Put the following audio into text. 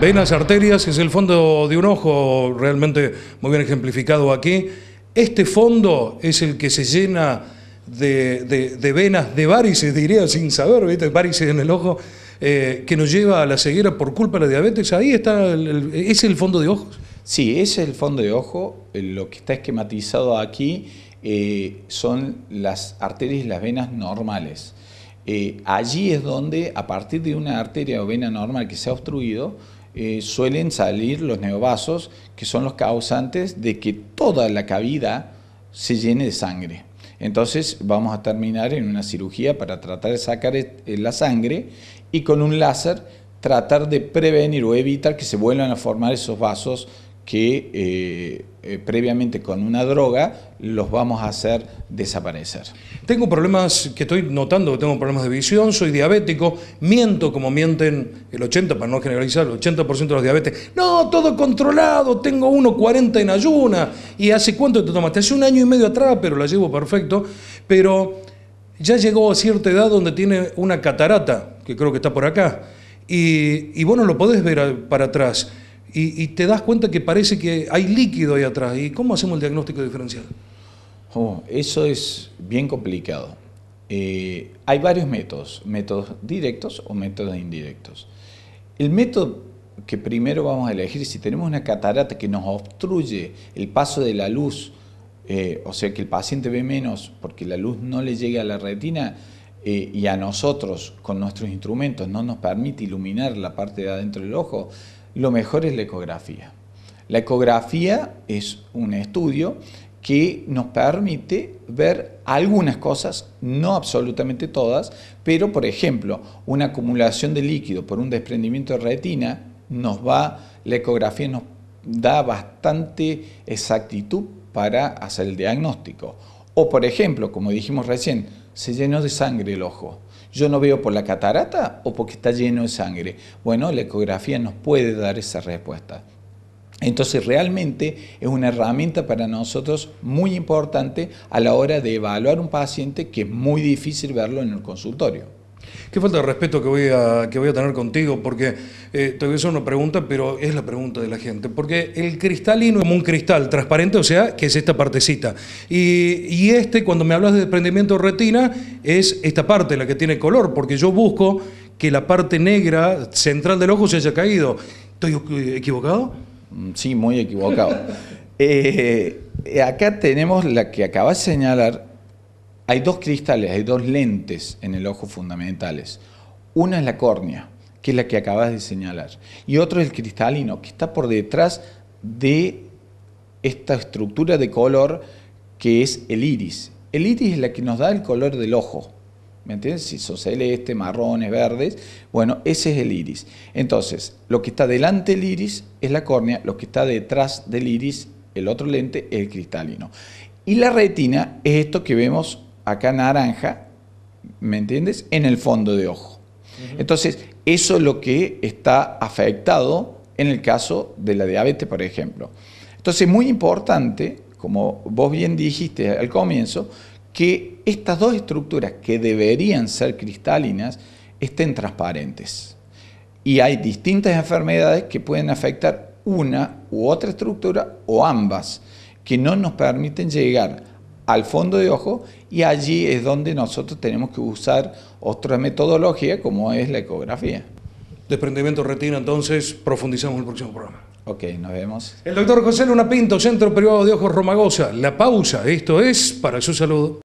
Venas, arterias, es el fondo de un ojo realmente muy bien ejemplificado aquí. Este fondo es el que se llena de, venas, de varices, diría sin saber, ¿viste? varices en el ojo, eh, que nos lleva a la ceguera por culpa de la diabetes. Ahí está, es el fondo de ojos. Sí, ese es el fondo de ojo. Eh, lo que está esquematizado aquí eh, son las arterias y las venas normales. Eh, allí es donde, a partir de una arteria o vena normal que se ha obstruido, eh, suelen salir los neovasos, que son los causantes de que toda la cavidad se llene de sangre. Entonces vamos a terminar en una cirugía para tratar de sacar e, eh, la sangre y con un láser tratar de prevenir o evitar que se vuelvan a formar esos vasos que eh, eh, previamente con una droga los vamos a hacer desaparecer. Tengo problemas que estoy notando, que tengo problemas de visión, soy diabético, miento como mienten el 80, para no generalizar, el 80% de los diabetes. No, todo controlado, tengo 1,40 en ayuna. ¿Y hace cuánto te tomaste? Hace un año y medio atrás, pero la llevo perfecto. Pero ya llegó a cierta edad donde tiene una catarata, que creo que está por acá, y, y no lo podés ver para atrás y, te das cuenta que parece que hay líquido ahí atrás. ¿Y cómo hacemos el diagnóstico diferencial? Oh, eso es bien complicado. Eh, hay varios métodos, métodos directos o métodos indirectos. El método que primero vamos a elegir, si tenemos una catarata que nos obstruye el paso de la luz, eh, o sea que el paciente ve menos porque la luz no le llega a la retina eh, y a nosotros con nuestros instrumentos no nos permite iluminar la parte de adentro del ojo, lo mejor es la ecografía. La ecografía es un estudio que nos permite ver algunas cosas, no absolutamente todas, pero por ejemplo, una acumulación de líquido por un desprendimiento de retina nos va, la ecografía nos da bastante exactitud para hacer el diagnóstico. O por ejemplo, como dijimos recién, se llenó de sangre el ojo yo no veo por la catarata o porque está lleno de sangre. Bueno, la ecografía nos puede dar esa respuesta. Entonces realmente es una herramienta para nosotros muy importante a la hora de evaluar un paciente que es muy difícil verlo en el consultorio. Qué falta de respeto que voy a, que voy a tener contigo, porque eh, te voy a una pregunta, pero es la pregunta de la gente. Porque el cristalino es como un cristal transparente, o sea, que es esta partecita. Y, y este, cuando me hablas de desprendimiento retina, es esta parte, la que tiene color, porque yo busco que la parte negra central del ojo se haya caído. ¿Estoy equivocado? Mm, sí, muy equivocado. Eh, acá tenemos la que acabas de señalar, hay dos cristales, hay dos lentes en el ojo fundamentales. Una es la córnea, que es la que acabas de señalar, y otro es el cristalino, que está por detrás de esta estructura de color que es el iris. El iris es la que nos da el color del ojo. ¿Me entiendes? Si son celeste, marrones, verdes. Bueno, ese es el iris. Entonces, lo que está delante del iris es la córnea, lo que está detrás del iris, el otro lente, es el cristalino. Y la retina es esto que vemos acá naranja, ¿me entiendes? En el fondo de ojo. Entonces, eso es lo que está afectado en el caso de la diabetes, por ejemplo. Entonces, muy importante, como vos bien dijiste al comienzo, que estas dos estructuras que deberían ser cristalinas estén transparentes. Y hay distintas enfermedades que pueden afectar una u otra estructura o ambas, que no nos permiten llegar al fondo de ojo y allí es donde nosotros tenemos que usar otra metodología como es la ecografía. Desprendimiento retina, entonces profundizamos en el próximo programa. Ok, nos vemos. El doctor José Luna Pinto, Centro Privado de Ojos Romagosa. La pausa, esto es para su saludo.